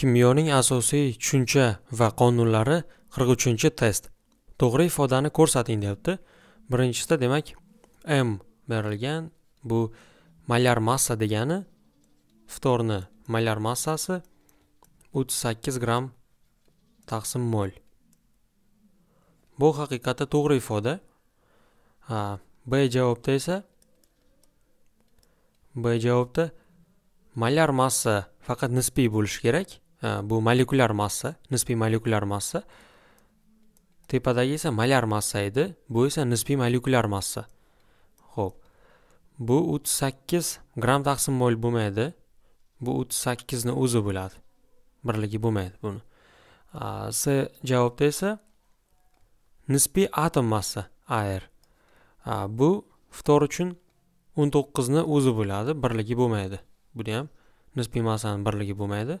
kimyoning asosiy tushuncha va qonunlari 43 test to'g'ri ifodani ko'rsating deyapti birinchisida demak m berilgan bu molyar massa degani ftorni molyar massasi 38 gramm taqsim mol bu haqiqatda to'g'ri ifoda b javobda esa b javobda molyar massa faqat nisbiy bo'lishi kerak bu molekulyar massa nisbiy molekulyar massa tepadagi esa molyar massa edi bu esa nisbiy molekulyar massa ho'p bu o'ttiz sakkiz gramm taqsim mol bo'lmaydi bu o'ttiz sakkizni o'zi bo'ladi birligi bo'lmaydi buni s javobda esa nisbiy atom massa ar bu ftor uchun o'n to'qqizni o'zi bo'ladi birligi bo'lmaydi buni ham nisbiy massani birligi bo'lmaydi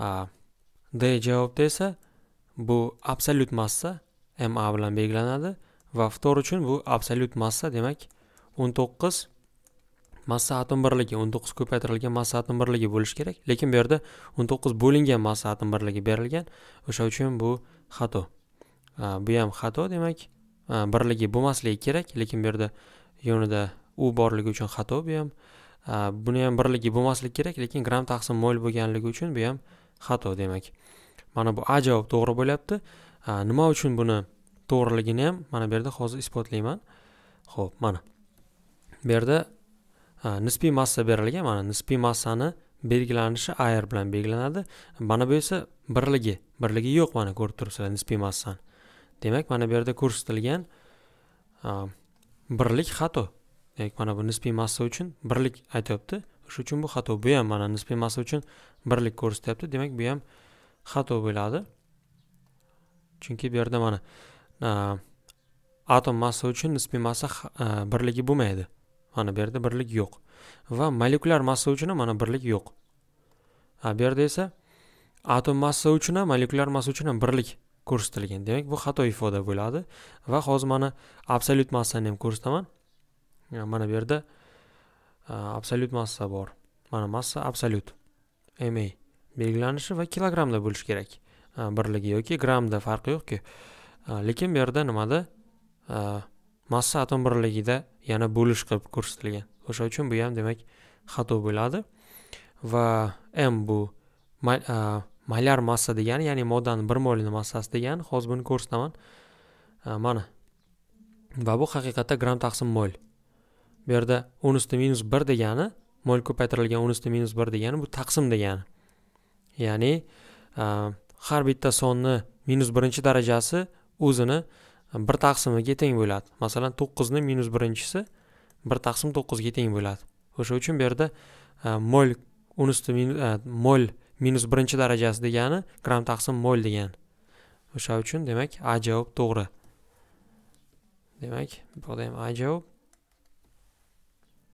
d javobda esa bu absolyut massa ma bilan belgilanadi va ftor uchun bu absolyut massa demak 19 massa atom birligi 19 ko'paytirilgan massa atom birligi bo'lishi kerak lekin bu yerda 19 bo'lingan massa atom birligi berilgan o'sha uchun bu xato bu ham xato demak birligi bo'lmasligi kerak lekin bu yerda yonida u borligi uchun xato bu ham buni ham birligi bo'lmasligi kerak lekin gram taqsim mol bo'lganligi uchun bu ham xato demak mana bu a javob to'g'ri bo'lyapti nima uchun buni to'g'riligini ham mana bu yerda hozir isbotlayman ho'p mana bu yerda nisbiy massa berilgan mana nisbiy massani belgilanishi ayr bilan belgilanadi mana bu esa birligi birligi yo'q mana ko'rib turibsizlar nisbiy massani demak mana bu yerda ko'rsatilgan birlik xato demak mana bu nisbiy massa uchun birlik aytyapti shu uchun bu xato bu ham mana nisbiy massa uchun birlik ko'rsatyapti demak bu ham xato bo'ladi chunki bu yerda mana atom massa uchun nisbiy massa birligi bo'lmaydi mana bu yerda birlik yo'q va molekulyar massa uchun ham mana birlik yo'q bu yerda esa atom massa uchun ham molekulyar massa uchun ham birlik ko'rsatilgan demak bu xato ifoda bo'ladi va hozir mana absolyut massani ham ko'rsataman mana bu yerda absolyut massa bor mana massa absolyut ma belgilanishi va kilogrammda bo'lishi kerak birligi yoki grammda farqi yo'qku lekin bu yerda nimada massa atom birligida yana bo'lish qilib ko'rsatilgan o'sha uchun bu ham demak xato bo'ladi va m bu molyar massa degani ya'ni moddani bir molini massasi degani hozir buni ko'rsataman mana va bu haqiqatda gramm taqsim mol bu yerda o'n usti minus bir degani mol ko'paytirilgan o'n usti minus bir degani bu taqsim degani ya'ni har bitta sonni minus birinchi darajasi o'zini bir taqsimiga teng bo'ladi masalan to'qqizni minus birinchisi bir taqsim to'qqizga teng bo'ladi o'sha uchun bu yerda mol o'n usti mol minus birinchi darajasi degani gramm taqsim mol degani o'sha uchun demak a javob to'g'ri demak bu ham a javob